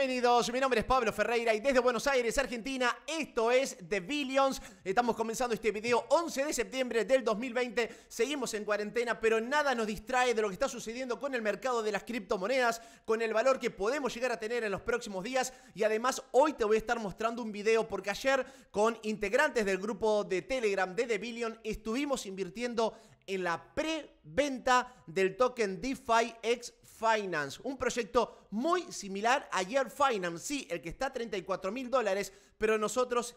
bienvenidos. Mi nombre es Pablo Ferreira y desde Buenos Aires, Argentina, esto es The Billions. Estamos comenzando este video 11 de septiembre del 2020. Seguimos en cuarentena, pero nada nos distrae de lo que está sucediendo con el mercado de las criptomonedas, con el valor que podemos llegar a tener en los próximos días. Y además, hoy te voy a estar mostrando un video porque ayer con integrantes del grupo de Telegram de The Billion estuvimos invirtiendo en la preventa del token DeFi X Finance, un proyecto muy similar a Year Finance, sí, el que está a 34 mil dólares, pero nosotros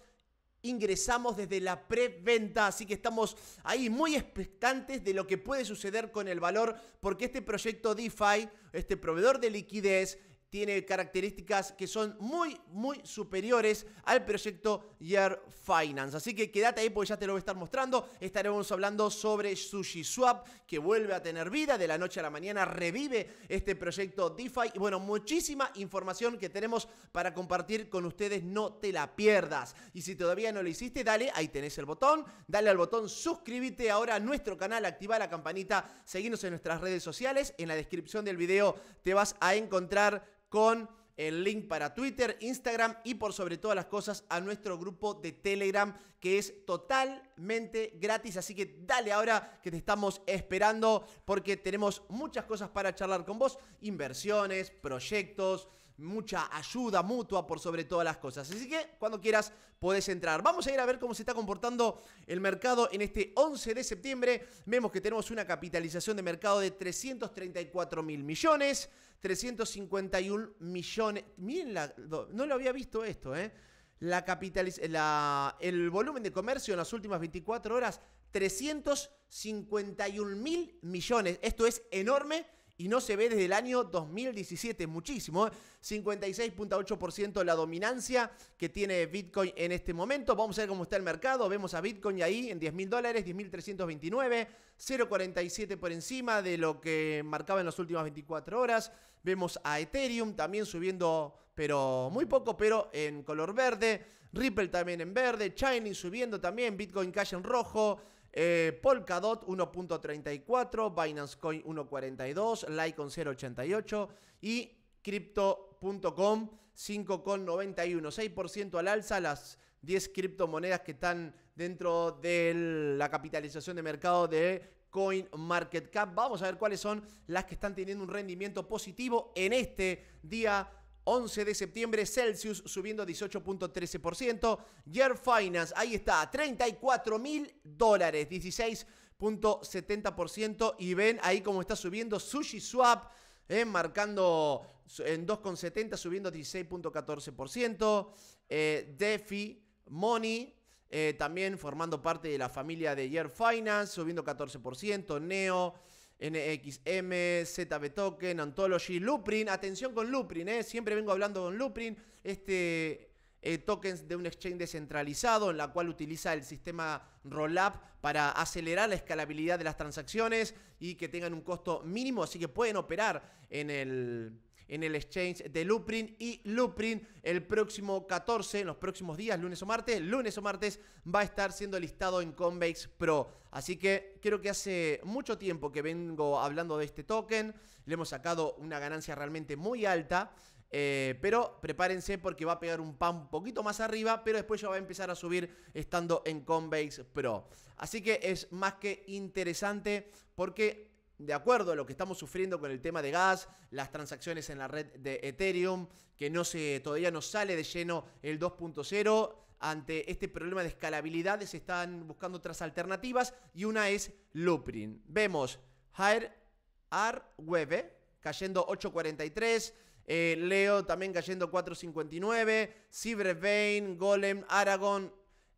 ingresamos desde la preventa, así que estamos ahí muy expectantes de lo que puede suceder con el valor, porque este proyecto DeFi, este proveedor de liquidez, tiene características que son muy, muy superiores al proyecto Year Finance. Así que quédate ahí porque ya te lo voy a estar mostrando. Estaremos hablando sobre SushiSwap, que vuelve a tener vida de la noche a la mañana, revive este proyecto DeFi. Y bueno, muchísima información que tenemos para compartir con ustedes. No te la pierdas. Y si todavía no lo hiciste, dale, ahí tenés el botón. Dale al botón suscríbete ahora a nuestro canal, activa la campanita, seguimos en nuestras redes sociales. En la descripción del video te vas a encontrar con el link para Twitter, Instagram y por sobre todas las cosas a nuestro grupo de Telegram que es totalmente gratis. Así que dale ahora que te estamos esperando porque tenemos muchas cosas para charlar con vos. Inversiones, proyectos mucha ayuda mutua por sobre todas las cosas. Así que cuando quieras podés entrar. Vamos a ir a ver cómo se está comportando el mercado en este 11 de septiembre. Vemos que tenemos una capitalización de mercado de 334 mil millones, 351 millones. Miren, no lo había visto esto, ¿eh? La capital. el volumen de comercio en las últimas 24 horas, 351 mil millones. Esto es enorme y no se ve desde el año 2017, muchísimo. 56.8% ¿eh? la dominancia que tiene Bitcoin en este momento. Vamos a ver cómo está el mercado. Vemos a Bitcoin ahí en 10.000 dólares, 10.329, 0.47 por encima de lo que marcaba en las últimas 24 horas. Vemos a Ethereum también subiendo, pero muy poco, pero en color verde. Ripple también en verde. Chinese subiendo también. Bitcoin Cash en rojo. Eh, Polkadot 1.34, Binance Coin 1.42, Litecoin 0.88 y Crypto.com 5,91, 6% al alza las 10 criptomonedas que están dentro de la capitalización de mercado de CoinMarketCap. Vamos a ver cuáles son las que están teniendo un rendimiento positivo en este día 11 de septiembre, Celsius subiendo 18.13%. Year Finance, ahí está, 34 mil dólares, 16.70%. Y ven ahí cómo está subiendo Sushi Swap, eh, marcando en 2.70, subiendo 16.14%. Eh, DeFi, Money. Eh, también formando parte de la familia de Year Finance, subiendo 14%, Neo, NXM, ZB Token, Ontology, Luprin. Atención con Luprin, eh. siempre vengo hablando con Luprin. Este eh, tokens de un exchange descentralizado, en la cual utiliza el sistema Rollup para acelerar la escalabilidad de las transacciones y que tengan un costo mínimo, así que pueden operar en el en el exchange de Luprin y Luprin el próximo 14, en los próximos días, lunes o martes, lunes o martes va a estar siendo listado en Convex Pro. Así que creo que hace mucho tiempo que vengo hablando de este token, le hemos sacado una ganancia realmente muy alta. Eh, pero prepárense porque va a pegar un pan un poquito más arriba, pero después ya va a empezar a subir estando en Convex Pro. Así que es más que interesante porque de acuerdo a lo que estamos sufriendo con el tema de gas, las transacciones en la red de Ethereum, que no se, todavía no sale de lleno el 2.0, ante este problema de escalabilidad se están buscando otras alternativas y una es Loopring. Vemos Ar Web cayendo 8.43. Eh, Leo también cayendo 4.59, Vein, Golem, Aragon,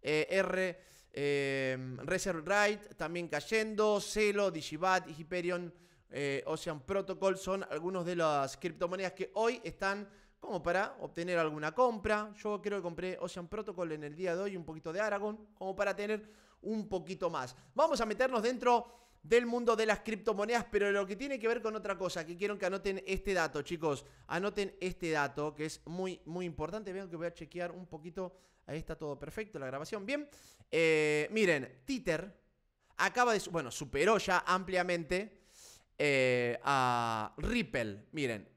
eh, R Em, Reserve Right también cayendo. Celo, Digibat, Hyperion, eh, Ocean Protocol son algunos de las criptomonedas que hoy están como para obtener alguna compra. Yo creo que compré Ocean Protocol en el día de hoy, un poquito de Aragon, como para tener un poquito más. Vamos a meternos dentro del mundo de las criptomonedas, pero lo que tiene que ver con otra cosa, que quiero que anoten este dato, chicos, anoten este dato, que es muy, muy importante. Vean que voy a chequear un poquito Ahí está todo perfecto, la grabación, bien. Eh, miren, Titer acaba de... Bueno, superó ya ampliamente eh, a Ripple. Miren,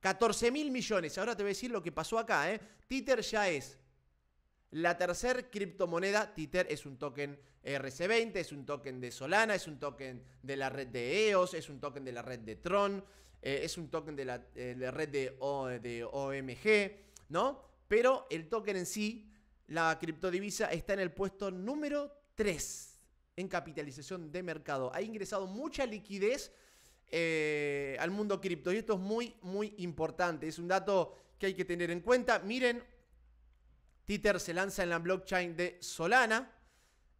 14 mil millones. Ahora te voy a decir lo que pasó acá, ¿eh? Tether ya es la tercer criptomoneda. Tether es un token eh, RC20, es un token de Solana, es un token de la red de EOS, es un token de la red de Tron, es un token de la, red de OMG, ¿no? Pero el token en sí la criptodivisa está en el puesto número 3 en capitalización de mercado. Ha ingresado mucha liquidez eh, al mundo cripto y esto es muy, muy importante. Es un dato que hay que tener en cuenta. Miren, Tether se lanza en la blockchain de Solana.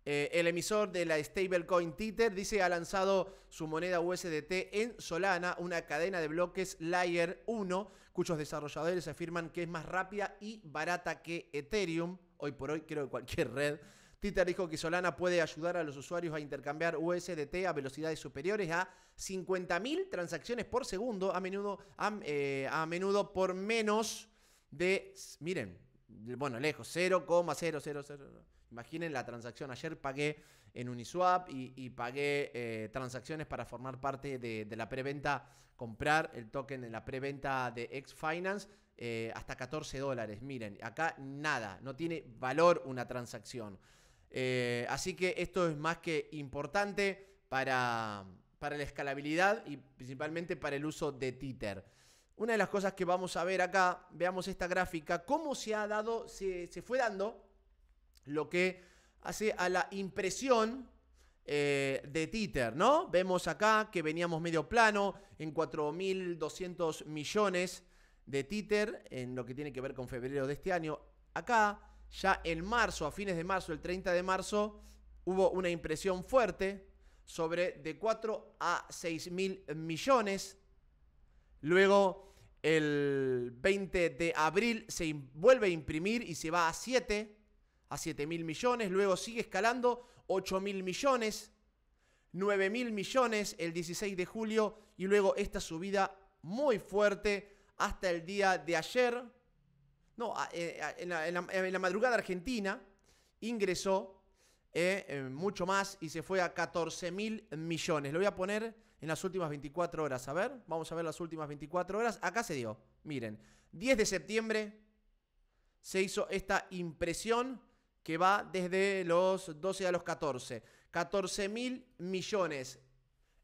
Eh, el emisor de la stablecoin Tether dice ha lanzado su moneda USDT en Solana, una cadena de bloques Layer 1, cuyos desarrolladores afirman que es más rápida y barata que Ethereum. Hoy por hoy creo que cualquier red. Twitter dijo que Solana puede ayudar a los usuarios a intercambiar USDT a velocidades superiores a 50.000 transacciones por segundo, a menudo, eh, menudo por menos de, miren, bueno, lejos, 0,000. Imaginen la transacción. Ayer pagué en Uniswap y, pagué eh, transacciones para formar parte de, la preventa, comprar el token en la preventa de Xfinance. Eh, hasta 14 dólares. Miren, acá nada, no tiene valor una transacción. Eh, así que esto es más que importante para, para la escalabilidad y principalmente para el uso de Tether. Una de las cosas que vamos a ver acá, veamos esta gráfica, cómo se ha dado, se, se fue dando lo que hace a la impresión eh, de Tether, ¿no? Vemos acá que veníamos medio plano en 4.200 millones de Títer en lo que tiene que ver con febrero de este año. Acá, ya en marzo, a fines de marzo, el 30 de marzo, hubo una impresión fuerte sobre de 4 a 6 mil millones. Luego, el 20 de abril se vuelve a imprimir y se va a 7, a 7 mil millones. Luego sigue escalando 8 mil millones. 9 mil millones el 16 de julio y luego esta subida muy fuerte hasta el día de ayer, no, eh, en la, madrugada argentina, ingresó eh, eh, mucho más y se fue a 14 mil millones. Lo voy a poner en las últimas 24 horas. A ver, vamos a ver las últimas 24 horas. Acá se dio, miren, 10 de septiembre se hizo esta impresión que va desde los 12 a los 14. 14 mil millones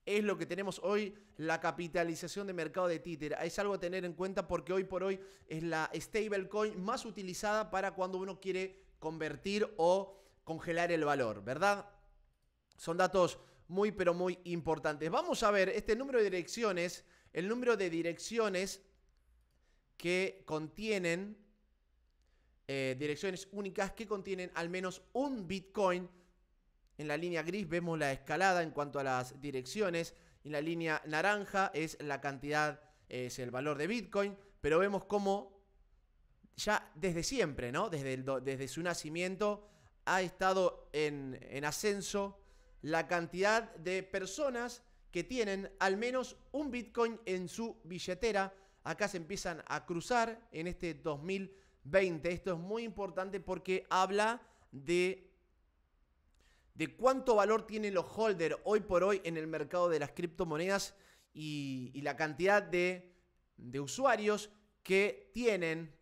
es lo que tenemos hoy, la capitalización de mercado de títer. Es algo a tener en cuenta porque hoy por hoy es la stablecoin más utilizada para cuando uno quiere convertir o congelar el valor, ¿verdad? Son datos muy pero muy importantes. Vamos a ver este número de direcciones, el número de direcciones que contienen eh, direcciones únicas que contienen al menos un Bitcoin en la línea gris vemos la escalada en cuanto a las direcciones. En la línea naranja es la cantidad, es el valor de Bitcoin. Pero vemos cómo ya desde siempre, ¿no? Desde, desde su nacimiento ha estado en, en ascenso la cantidad de personas que tienen al menos un Bitcoin en su billetera. Acá se empiezan a cruzar en este 2020. Esto es muy importante porque habla de de cuánto valor tienen los holders hoy por hoy en el mercado de las criptomonedas y, la cantidad de, usuarios que tienen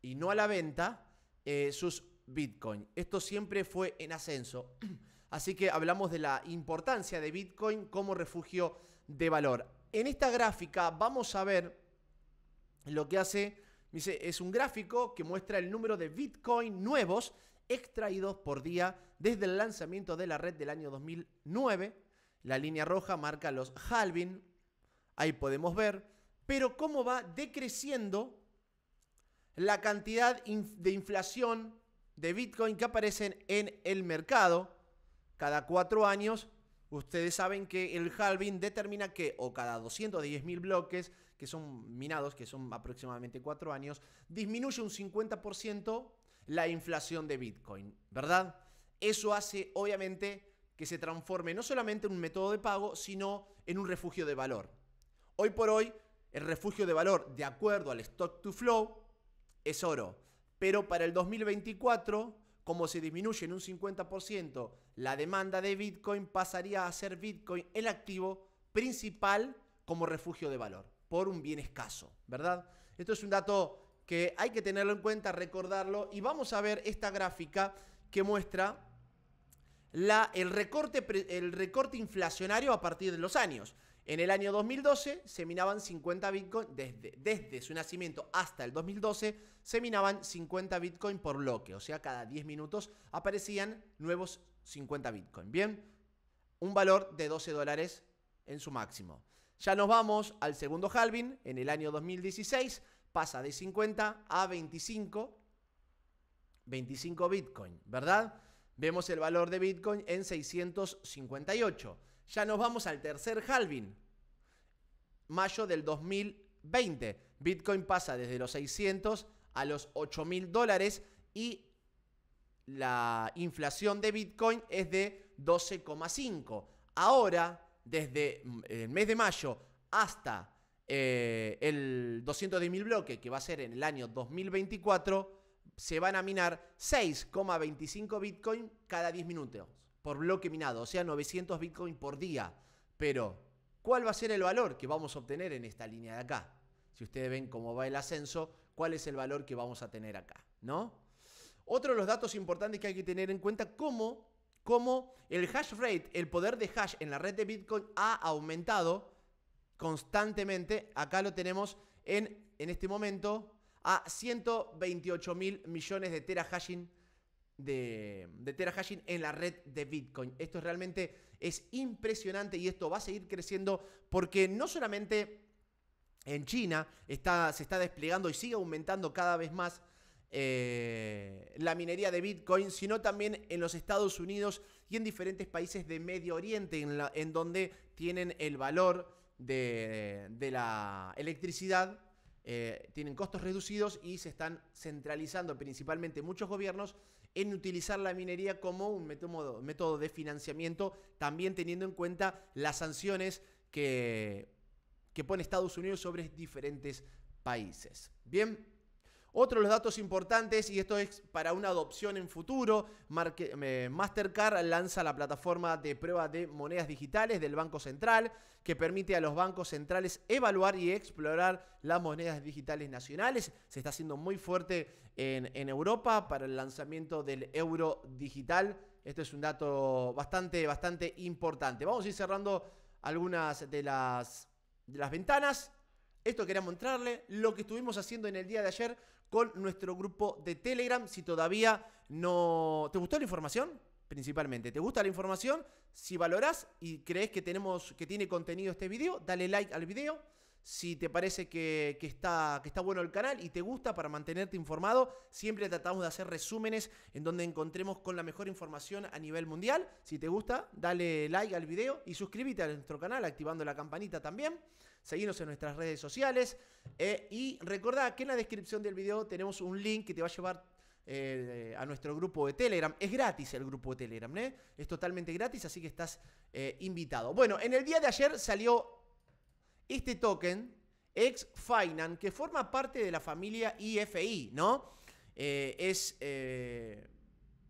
y no a la venta eh, sus Bitcoin. Esto siempre fue en ascenso. Así que hablamos de la importancia de Bitcoin como refugio de valor. En esta gráfica vamos a ver lo que hace, es un gráfico que muestra el número de Bitcoin nuevos extraídos por día desde el lanzamiento de la red del año 2009. La línea roja marca los halving, ahí podemos ver, pero cómo va decreciendo la cantidad de inflación de Bitcoin que aparecen en el mercado cada cuatro años. Ustedes saben que el halving determina que o cada 210.000 bloques, que son minados, que son aproximadamente cuatro años, disminuye un 50% la inflación de Bitcoin, ¿verdad? Eso hace, obviamente, que se transforme no solamente en un método de pago, sino en un refugio de valor. Hoy por hoy, el refugio de valor, de acuerdo al stock to flow, es oro. Pero para el 2024, como se disminuye en un 50% la demanda de Bitcoin, pasaría a ser Bitcoin el activo principal como refugio de valor, por un bien escaso, ¿verdad? Esto es un dato que hay que tenerlo en cuenta, recordarlo. Y vamos a ver esta gráfica que muestra el, recorte, inflacionario a partir de los años. En el año 2012 se minaban 50 Bitcoin, desde, su nacimiento hasta el 2012 se minaban 50 Bitcoin por bloque, o sea, cada 10 minutos aparecían nuevos 50 Bitcoin. Bien, un valor de 12 dólares en su máximo. Ya nos vamos al segundo halving en el año 2016 pasa de 50 a 25, 25 Bitcoin, ¿verdad? Vemos el valor de Bitcoin en 658. Ya nos vamos al tercer halving, mayo del 2020. Bitcoin pasa desde los 600 a los 8 mil dólares y la inflación de Bitcoin es de 12,5. Ahora, desde mm, el mes de mayo hasta eh, el 210.000 bloque, que va a ser en el año 2024, se van a minar 6,25 Bitcoin cada 10 minutos por bloque minado, o sea, 900 Bitcoin por día. Pero, ¿cuál va a ser el valor que vamos a obtener en esta línea de acá? Si ustedes ven cómo va el ascenso, ¿cuál es el valor que vamos a tener acá? ¿No? Otro de los datos importantes que hay que tener en cuenta, cómo, cómo el hash rate, el poder de hash en la red de Bitcoin ha aumentado constantemente. Acá lo tenemos en, en este momento a 128 mil millones de terahashing de, en la red de Bitcoin. Esto realmente es impresionante y esto va a seguir creciendo porque no solamente en China está, se está desplegando y sigue aumentando cada vez más eh, la minería de Bitcoin, sino también en los Estados Unidos y en diferentes países de Medio Oriente, en, en donde tienen el valor de, la electricidad eh, tienen costos reducidos y se están centralizando principalmente muchos gobiernos en utilizar la minería como un método, método de financiamiento, también teniendo en cuenta las sanciones que, que pone Estados Unidos sobre diferentes países. Bien. Otro de los datos importantes, y esto es para una adopción en futuro, eh, Mastercard lanza la plataforma de prueba de monedas digitales del Banco Central, que permite a los bancos centrales evaluar y explorar las monedas digitales nacionales. Se está haciendo muy fuerte en, Europa para el lanzamiento del euro digital. Esto es un dato bastante, bastante importante. Vamos a ir cerrando algunas de las, de las ventanas. Esto quería mostrarle lo que estuvimos haciendo en el día de ayer con nuestro grupo de Telegram. Si todavía no... ¿Te gustó la información? principalmente. ¿Te gusta la información? Si valorás y crees que, tenemos, que tiene contenido este video, dale like al video. Si te parece que, está, que está bueno el canal y te gusta para mantenerte informado, siempre tratamos de hacer resúmenes en donde encontremos con la mejor información a nivel mundial. Si te gusta, dale like al video y suscríbete a nuestro canal activando la campanita también. Seguinos en nuestras redes sociales. Eh, y recordá que en la descripción del video tenemos un link que te va a llevar eh, a nuestro grupo de Telegram. Es gratis el grupo de Telegram, ¿eh? Es totalmente gratis, así que estás invitado. Bueno, en el día de ayer salió este token, Ex que forma parte de la familia IFI, ¿no? es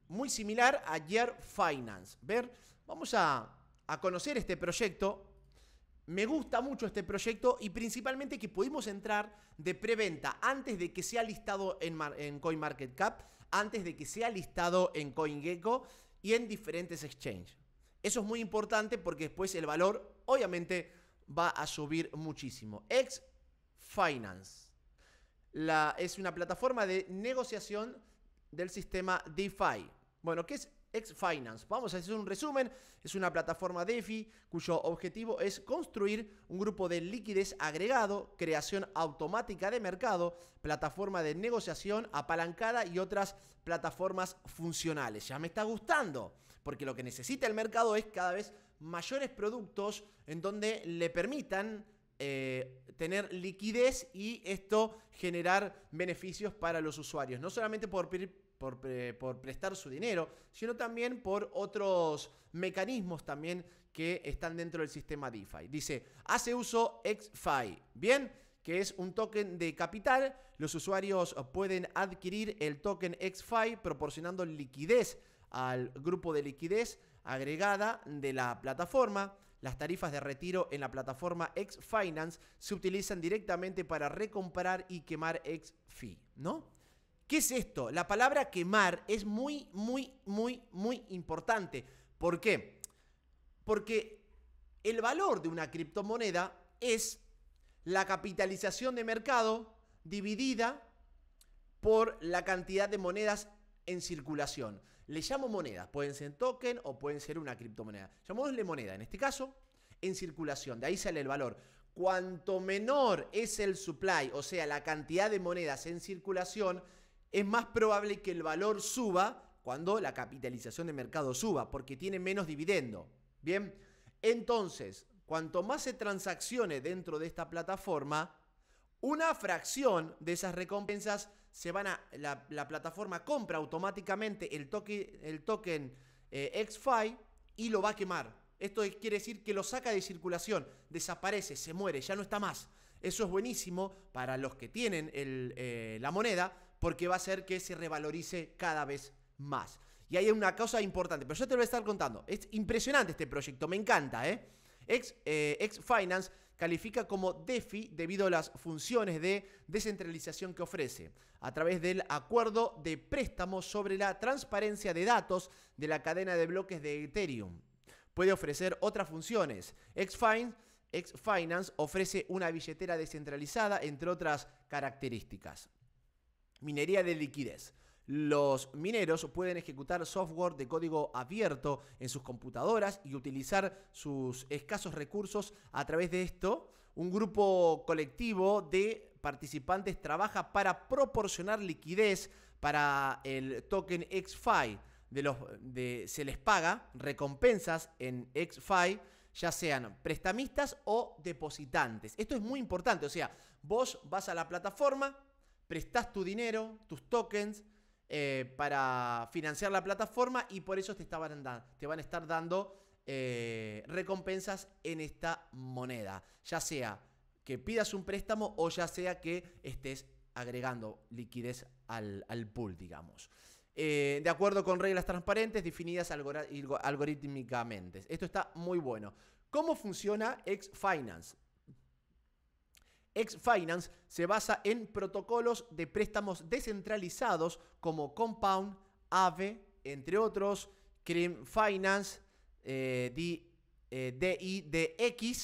muy similar a Year Finance. Ver, vamos a, a conocer este proyecto me gusta mucho este proyecto y principalmente que pudimos entrar de preventa antes de que sea listado en, CoinMarketCap, antes de que sea listado en CoinGecko y en diferentes exchanges. Eso es muy importante porque después el valor obviamente va a subir muchísimo. Ex Finance es una plataforma de negociación del sistema DeFi. Bueno, ¿qué es Exfinance. Vamos a hacer un resumen. Es una plataforma DeFi cuyo objetivo es construir un grupo de liquidez agregado, creación automática de mercado, plataforma de negociación apalancada y otras plataformas funcionales. Ya me está gustando, porque lo que necesita el mercado es cada vez mayores productos en donde le permitan eh, tener liquidez y esto generar beneficios para los usuarios, no solamente por por, prestar su dinero, sino también por otros mecanismos también que están dentro del sistema DeFi. Dice, hace uso XFI. Bien, que es un token de capital. Los usuarios pueden adquirir el token XFI proporcionando liquidez al grupo de liquidez agregada de la plataforma. Las tarifas de retiro en la plataforma XFinance se utilizan directamente para recomprar y quemar XFI, ¿no? ¿Qué es esto? La palabra quemar es muy, muy, muy, muy importante. ¿Por qué? Porque el valor de una criptomoneda es la capitalización de mercado dividida por la cantidad de monedas en circulación. Le llamo monedas, pueden ser token o pueden ser una criptomoneda. Llamémosle moneda, en este caso, en circulación, de ahí sale el valor. Cuanto menor es el supply, o sea, la cantidad de monedas en circulación, es más probable que el valor suba cuando la capitalización de mercado suba, porque tiene menos dividendo. Bien, entonces, cuanto más se transaccione dentro de esta plataforma, una fracción de esas recompensas se van a. La, plataforma compra automáticamente el, el token eh, XFI y lo va a quemar. Esto quiere decir que lo saca de circulación, desaparece, se muere, ya no está más. Eso es buenísimo para los que tienen eh, la moneda, porque va a ser que se revalorice cada vez más. Y hay una cosa importante, pero yo te lo voy a estar contando. Es impresionante este proyecto, me encanta, ¿eh? Ex, eh, Ex Finance califica como DeFi debido a las funciones de descentralización que ofrece, a través del acuerdo de préstamo sobre la transparencia de datos de la cadena de bloques de Ethereum. Puede ofrecer otras funciones. Ex ofrece una billetera descentralizada, entre otras características. Minería de liquidez. Los mineros pueden ejecutar software de código abierto en sus computadoras y utilizar sus escasos recursos a través de esto. Un grupo colectivo de participantes trabaja para proporcionar liquidez para el token XFI. se les paga recompensas en XFI ya sean prestamistas o depositantes. Esto es muy importante, o sea, vos vas a la plataforma, prestás tu dinero, tus tokens, eh, para financiar la plataforma y por eso te, te van a estar dando eh, recompensas en esta moneda, ya sea que pidas un préstamo o ya sea que estés agregando liquidez al, pool, digamos. Eh, de acuerdo con reglas transparentes definidas algorítmicamente. Esto está muy bueno. ¿Cómo funciona X Finance? Xfinance se basa en protocolos de préstamos descentralizados como Compound, Aave, entre otros, Cream Finance, eh, DIDX,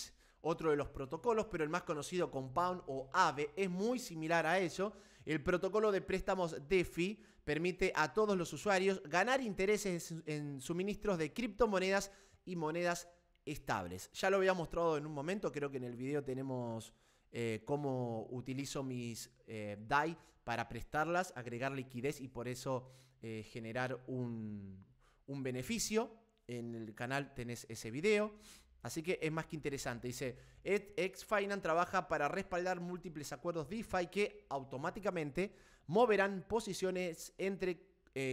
eh, otro de los protocolos, pero el más conocido Compound o Aave es muy similar a eso. El protocolo de préstamos DeFi permite a todos los usuarios ganar intereses en suministros de criptomonedas y monedas estables. Ya lo había mostrado en un momento, creo que en el video tenemos eh, cómo utilizo mis eh, DAI para prestarlas, agregar liquidez y por eso eh, generar un, beneficio. En el canal tenés ese video. Así que es más que interesante. Dice, Xfinance trabaja para respaldar múltiples acuerdos DeFi que automáticamente moverán posiciones entre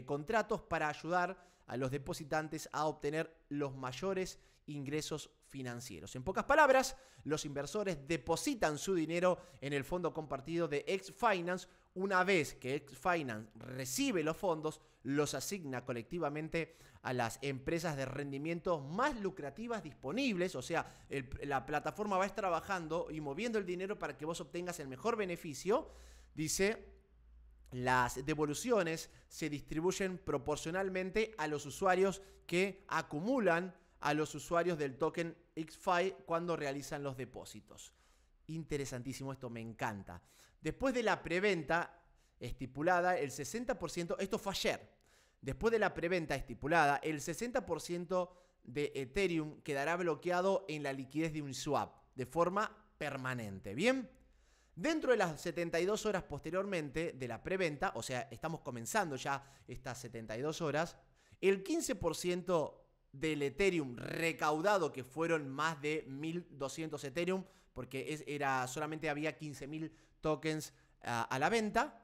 contratos para ayudar a los depositantes a obtener los mayores ingresos financieros. En pocas palabras, los inversores depositan su dinero en el fondo compartido de Xfinance. Una vez que Xfinance recibe los fondos, los asigna colectivamente a las empresas de rendimiento más lucrativas disponibles. O sea, la plataforma va trabajando y moviendo el dinero para que vos obtengas el mejor beneficio. Dice las devoluciones se distribuyen proporcionalmente a los usuarios que acumulan a los usuarios del token XFI cuando realizan los depósitos. Interesantísimo esto, me encanta. Después de la preventa estipulada, el 60%, esto fue ayer, después de la preventa estipulada, el 60% de Ethereum quedará bloqueado en la liquidez de un swap de forma permanente. ¿Bien? Dentro de las 72 horas posteriormente de la preventa, o sea, estamos comenzando ya estas 72 horas, el 15% del Ethereum recaudado, que fueron más de 1.200 Ethereum, porque era, solamente había 15.000 tokens ah, a la venta.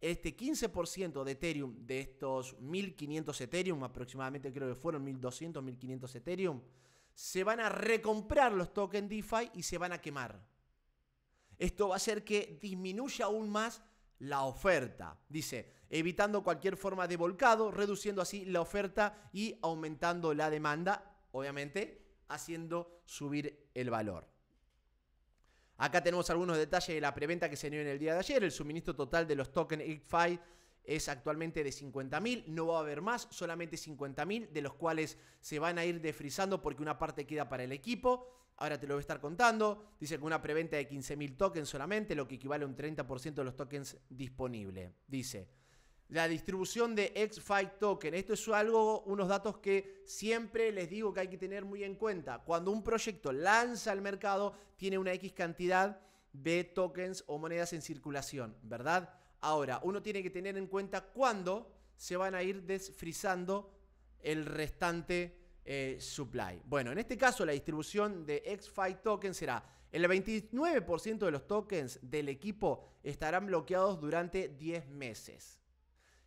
Este 15% de Ethereum, de estos 1.500 Ethereum, aproximadamente creo que fueron 1.200, 1.500 Ethereum, se van a recomprar los tokens DeFi y se van a quemar. Esto va a hacer que disminuya aún más la oferta. Dice, evitando cualquier forma de volcado, reduciendo así la oferta y aumentando la demanda, obviamente haciendo subir el valor. Acá tenemos algunos detalles de la preventa que se dio en el día de ayer. El suministro total de los tokens ICFI es actualmente de 50.000, no va a haber más, solamente 50.000, de los cuales se van a ir desfrizando porque una parte queda para el equipo. Ahora te lo voy a estar contando. Dice que una preventa de 15.000 tokens solamente, lo que equivale a un 30% de los tokens disponibles. Dice, la distribución de XFi token. Esto es algo, unos datos que siempre les digo que hay que tener muy en cuenta. Cuando un proyecto lanza al mercado, tiene una X cantidad de tokens o monedas en circulación, ¿verdad? Ahora, uno tiene que tener en cuenta cuándo se van a ir desfrizando el restante eh, supply. Bueno, en este caso la distribución de XFi token será el 29% de los tokens del equipo estarán bloqueados durante 10 meses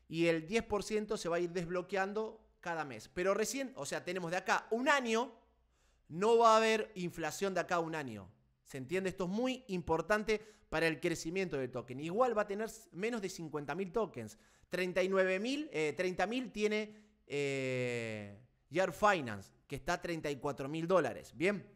y el 10% se va a ir desbloqueando cada mes. Pero recién, o sea, tenemos de acá un año, no va a haber inflación de acá un año. ¿Se entiende? Esto es muy importante para el crecimiento del token. Igual va a tener menos de 50.000 tokens. 39.000, 30.000 eh, tiene eh, Yard Finance, que está a 34.000 dólares. Bien.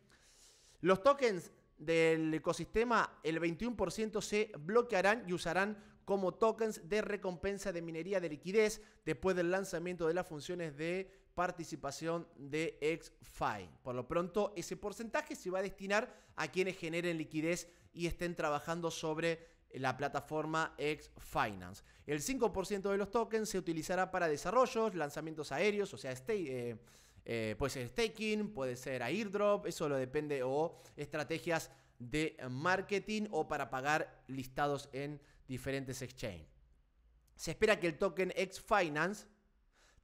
Los tokens del ecosistema, el 21% se bloquearán y usarán como tokens de recompensa de minería de liquidez después del lanzamiento de las funciones de participación de XFI. Por lo pronto, ese porcentaje se va a destinar a quienes generen liquidez y estén trabajando sobre la plataforma XFinance. El 5% de los tokens se utilizará para desarrollos, lanzamientos aéreos, o sea, eh, eh, puede ser staking, puede ser airdrop, eso lo depende, o estrategias de marketing o para pagar listados en diferentes exchanges. Se espera que el token X-Finance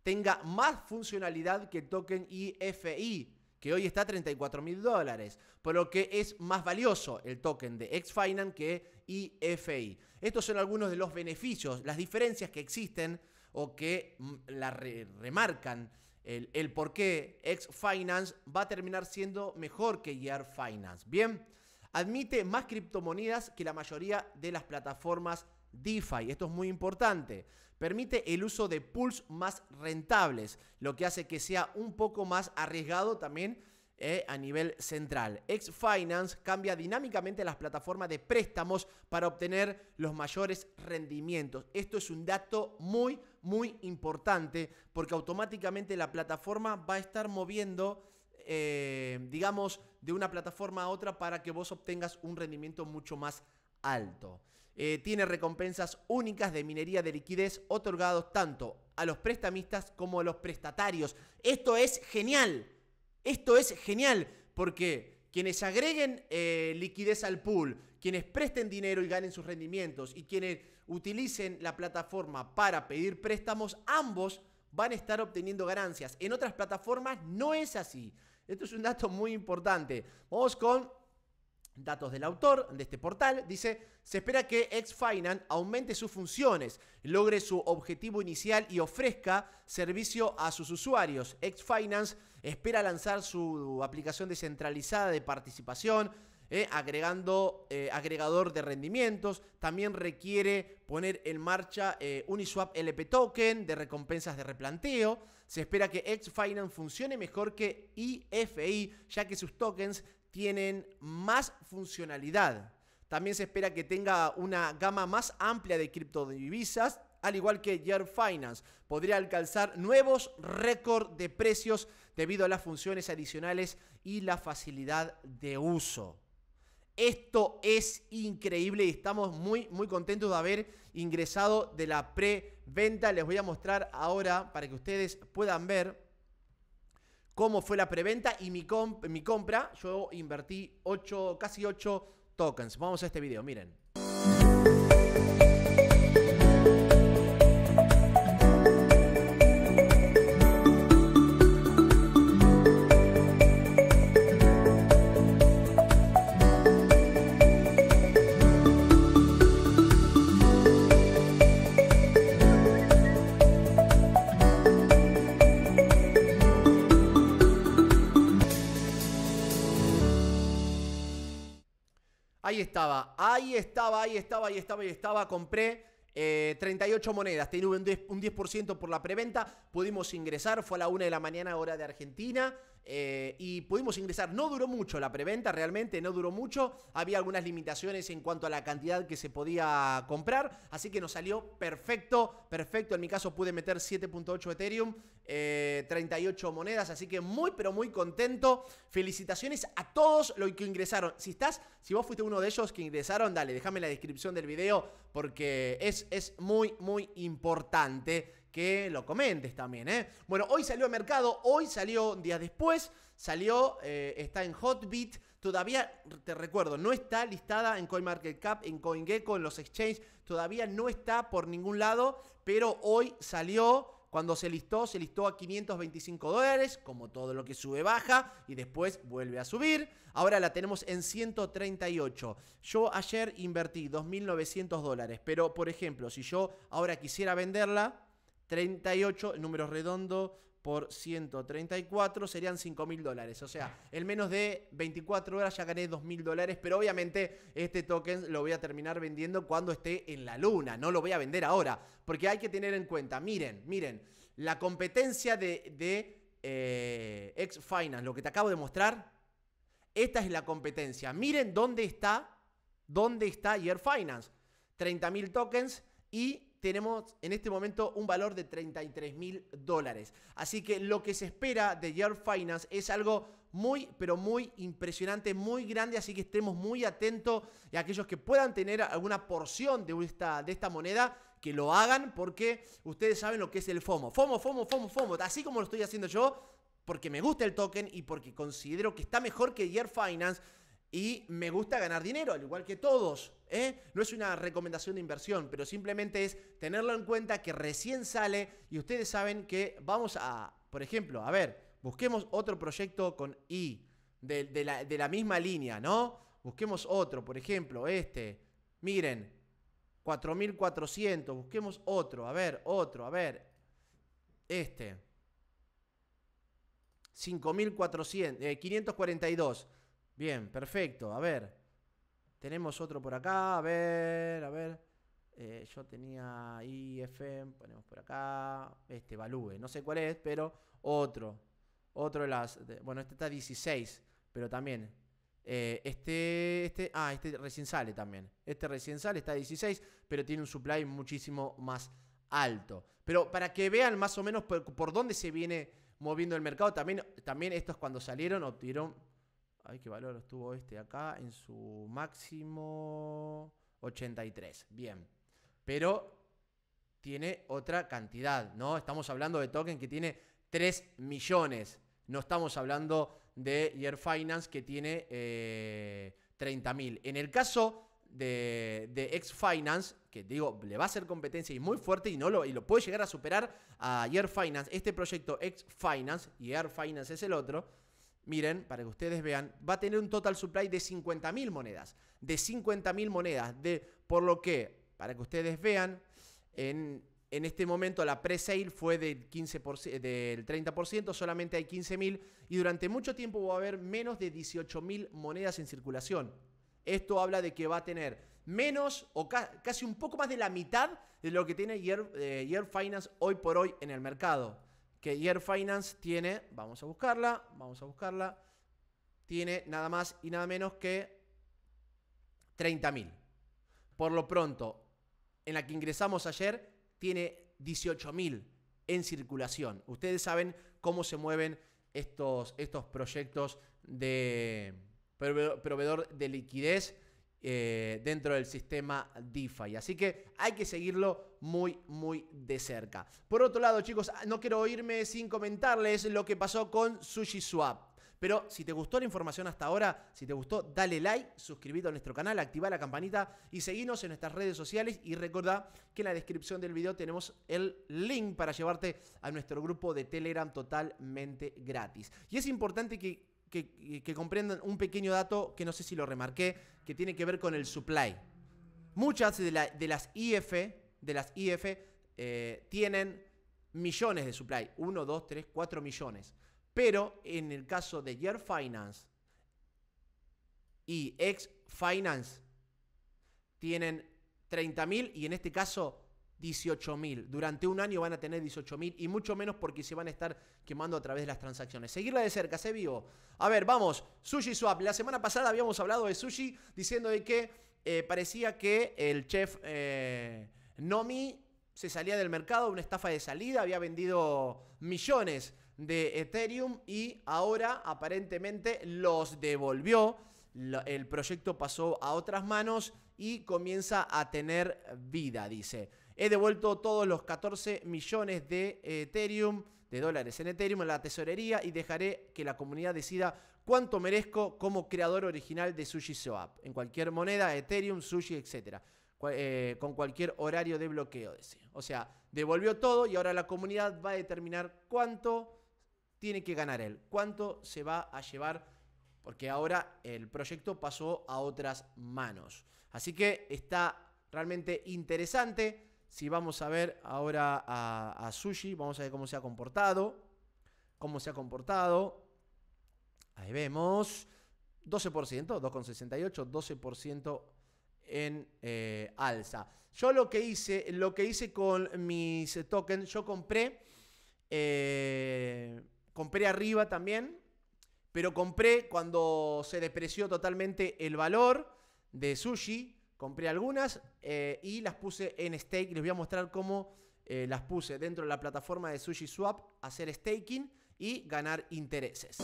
tenga más funcionalidad que el token IFI, que hoy está a 34 mil dólares, por lo que es más valioso el token de XFinance que IFI. Estos son algunos de los beneficios, las diferencias que existen o que mm, la remarcan el, por qué X Finance va a terminar siendo mejor que Year Finance. Bien, admite más criptomonedas que la mayoría de las plataformas DeFi. Esto es muy importante. Permite el uso de pools más rentables, lo que hace que sea un poco más arriesgado también eh, a nivel central. ExFinance cambia dinámicamente las plataformas de préstamos para obtener los mayores rendimientos. Esto es un dato muy, muy importante porque automáticamente la plataforma va a estar moviendo eh, digamos, de una plataforma a otra para que vos obtengas un rendimiento mucho más alto. Eh, tiene recompensas únicas de minería de liquidez otorgados tanto a los prestamistas como a los prestatarios. Esto es genial. Esto es genial porque quienes agreguen eh, liquidez al pool, quienes presten dinero y ganen sus rendimientos y quienes utilicen la plataforma para pedir préstamos, ambos van a estar obteniendo ganancias. En otras plataformas no es así. Esto es un dato muy importante. Vamos con Datos del autor de este portal dice, se espera que XFinance aumente sus funciones, logre su objetivo inicial y ofrezca servicio a sus usuarios. XFinance espera lanzar su aplicación descentralizada de participación eh, agregando eh, agregador de rendimientos. También requiere poner en marcha eh, Uniswap LP Token de recompensas de replanteo. Se espera que Xfinance funcione mejor que IFI, ya que sus tokens tienen más funcionalidad. También se espera que tenga una gama más amplia de criptodivisas, al igual que Year Finance, podría alcanzar nuevos récords de precios debido a las funciones adicionales y la facilidad de uso. Esto es increíble y estamos muy, muy contentos de haber ingresado de la preventa. Les voy a mostrar ahora para que ustedes puedan ver cómo fue la preventa y mi, mi compra. Yo invertí 8, casi 8 tokens. Vamos a este video, miren. Ahí estaba, ahí estaba, ahí estaba, ahí estaba, ahí estaba. Compré 38 eh, monedas, tenía un 10%, un 10 por la preventa. Pudimos ingresar, fue a la 1 de la mañana hora de Argentina. Eh, y pudimos ingresar. No duró mucho la preventa, realmente no duró mucho. Había algunas limitaciones en cuanto a la cantidad que se podía comprar, así que nos salió perfecto, perfecto. En mi caso pude meter 7.8 Ethereum, 38 eh, monedas, así que muy, pero muy contento. Felicitaciones a todos los que ingresaron. Si estás, si vos fuiste uno de ellos que ingresaron, dale, déjame la descripción del video porque es, es muy, muy importante que lo comentes también, ¿eh? Bueno, hoy salió a mercado, hoy salió un día después, salió, eh, está en Hotbit, todavía, te recuerdo, no está listada en CoinMarketCap, en CoinGecko, en los exchanges, todavía no está por ningún lado, pero hoy salió, cuando se listó, se listó a 525 dólares, como todo lo que sube baja y después vuelve a subir. Ahora la tenemos en 138. Yo ayer invertí 2.900 dólares, pero por ejemplo, si yo ahora quisiera venderla, 38, números redondo, por 134 serían 5 mil dólares. O sea, en menos de 24 horas ya gané 2 mil dólares, pero obviamente este token lo voy a terminar vendiendo cuando esté en la luna, no lo voy a vender ahora, porque hay que tener en cuenta, miren, miren, la competencia de, de eh, finance lo que te acabo de mostrar, esta es la competencia. Miren dónde está, dónde está Year Finance. 30 mil tokens y tenemos en este momento un valor de 33 mil dólares. Así que lo que se espera de Year Finance es algo muy, pero muy impresionante, muy grande. Así que estemos muy atentos a aquellos que puedan tener alguna porción de esta, de esta moneda que lo hagan porque ustedes saben lo que es el FOMO. FOMO, FOMO, FOMO, FOMO. Así como lo estoy haciendo yo, porque me gusta el token y porque considero que está mejor que Year Finance y me gusta ganar dinero, al igual que todos. ¿eh? No es una recomendación de inversión, pero simplemente es tenerlo en cuenta que recién sale y ustedes saben que vamos a, por ejemplo, a ver, busquemos otro proyecto con I de, la, misma línea, ¿no? Busquemos otro, por ejemplo, este. Miren, 4400, busquemos otro, a ver, otro, a ver. Este. 5400, 542. Bien, perfecto. A ver. Tenemos otro por acá. A ver, a ver. Eh, yo tenía IFM, ponemos por acá. Este, Value. No sé cuál es, pero otro. Otro de las. bueno, este está 16, pero también. Eh, este, este, ah, este recién sale también. Este recién sale, está 16, pero tiene un supply muchísimo más alto. Pero para que vean más o menos por, por dónde se viene moviendo el mercado, también, también estos cuando salieron obtuvieron Ay, qué valor estuvo este acá en su máximo 83. Bien. Pero tiene otra cantidad, ¿no? Estamos hablando de token que tiene 3 millones. No estamos hablando de Year Finance que tiene eh, En el caso de, de Finance, que digo, le va a ser competencia y muy fuerte y, no lo, y lo puede llegar a superar a Year Finance, este proyecto X Finance, y Year Finance es el otro miren, para que ustedes vean, va a tener un total supply de 50.000 monedas. De 50.000 monedas. De, por lo que, para que ustedes vean, en, este momento la pre-sale fue del, 15%, del 30%, solamente hay 15.000. Y durante mucho tiempo va a haber menos de 18.000 monedas en circulación. Esto habla de que va a tener menos o casi un poco más de la mitad de lo que tiene Year eh, Finance hoy por hoy en el mercado que Year Finance tiene, vamos a buscarla, vamos a buscarla, tiene nada más y nada menos que 30.000. Por lo pronto, en la que ingresamos ayer, tiene 18.000 en circulación. Ustedes saben cómo se mueven estos, estos proyectos de proveedor de liquidez eh, dentro del sistema DeFi. Así que hay que seguirlo muy, muy de cerca. Por otro lado, chicos, ah, no quiero irme sin comentarles lo que pasó con SushiSwap. Pero si te gustó la información hasta ahora, si te gustó, dale like, suscríbete a nuestro canal, activa la campanita y seguinos en nuestras redes sociales. Y recordá que en la descripción del video tenemos el link para llevarte a nuestro grupo de Telegram totalmente gratis. Y es importante que que, comprendan un pequeño dato que no sé si lo remarqué, que tiene que ver con el supply. Muchas de, las IF, de las IF eh, tienen millones de supply, 1, 2, 3, 4 millones. Pero en el caso de Year Finance y Ex Finance, tienen 30.000 y en este caso 18.000. Durante un año van a tener 18.000 y mucho menos porque se van a estar quemando a través de las transacciones. Seguirla de cerca, sé vivo. A ver, vamos. Sushi Swap. La semana pasada habíamos hablado de sushi diciendo que eh, parecía que el chef eh, Nomi se salía del mercado, una estafa de salida, había vendido millones de Ethereum y ahora aparentemente los devolvió el proyecto pasó a otras manos y comienza a tener vida, dice. He devuelto todos los 14 millones de eh, Ethereum, de dólares en Ethereum, en la tesorería y dejaré que la comunidad decida cuánto merezco como creador original de Sushi Swap. En cualquier moneda, Ethereum, Sushi, etc. Eh, con cualquier horario de bloqueo, O sea, devolvió todo y ahora la comunidad va a determinar cuánto tiene que ganar él, cuánto se va a llevar porque ahora el proyecto pasó a otras manos. Así que está realmente interesante. Si vamos a ver ahora a, Sushi, vamos a ver cómo se ha comportado. Cómo se ha comportado. Ahí vemos. 12%, 2,68, 12% en eh, alza. Yo lo que hice, lo que hice con mis eh, tokens, yo compré, eh, compré arriba también, pero compré cuando se depreció totalmente el valor de sushi. Compré algunas eh, y las puse en stake. Les voy a mostrar cómo eh, las puse dentro de la plataforma de SushiSwap, hacer staking y ganar intereses.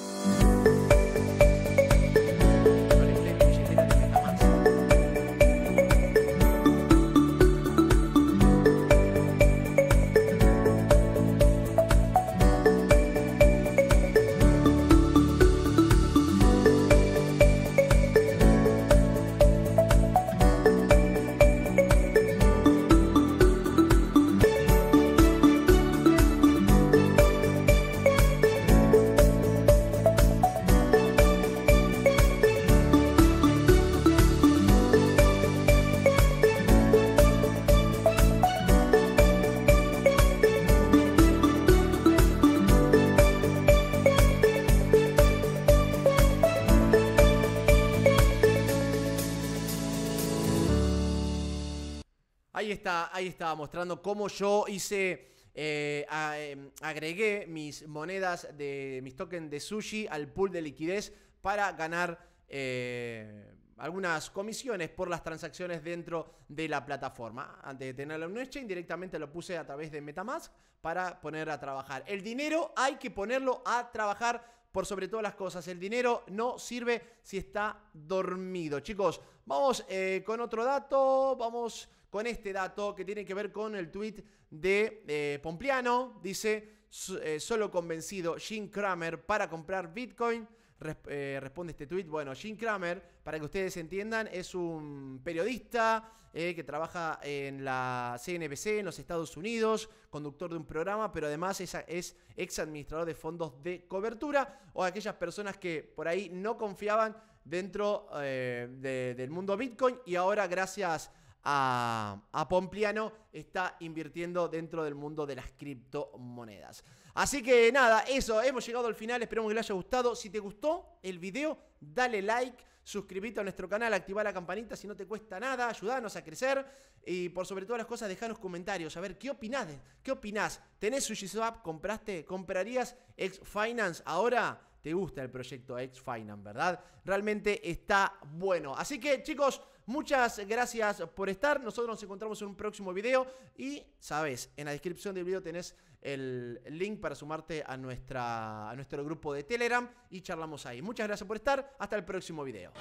ahí estaba mostrando cómo yo hice... Eh, em, agregué mis monedas de mis tokens de sushi al pool de liquidez para ganar eh, algunas comisiones por las transacciones dentro de la plataforma. Antes de tenerlo en un exchange, directamente lo puse a través de Metamask para poner a trabajar. El dinero hay que ponerlo a trabajar por sobre todas las cosas. El dinero no sirve si está dormido. Chicos, vamos eh, con otro dato. Vamos con este dato que tiene que ver con el tuit de eh, Pompliano. Dice, eh, solo convencido Jim Kramer para comprar Bitcoin. Eh, responde este tuit. Bueno, Jim Kramer, para que ustedes entiendan, es un periodista que trabaja en la CNBC en los Estados Unidos, conductor de un programa, pero además es, ex administrador de fondos de cobertura o aquellas personas que por ahí no confiaban dentro del mundo Bitcoin y ahora gracias a, Pompliano está invirtiendo dentro del mundo de las criptomonedas. Así que nada, eso, hemos llegado al final, esperamos que les haya gustado. Si te gustó el video, dale like, suscríbete a nuestro canal, activa la campanita si no te cuesta nada, ayúdanos a crecer y por sobre todas las cosas déjanos comentarios, a ver qué opinás, qué opinás, ¿tenés SushiSwap? ¿Compraste? Xfinance? ahora? Te gusta el proyecto Xfinance? ¿verdad? Realmente está bueno. Así que chicos, Muchas gracias por estar. Nosotros nos encontramos en un próximo video. Y, sabes, en la descripción del video tenés el link para sumarte a, nuestra, a nuestro grupo de Telegram y charlamos ahí. Muchas gracias por estar. Hasta el próximo video.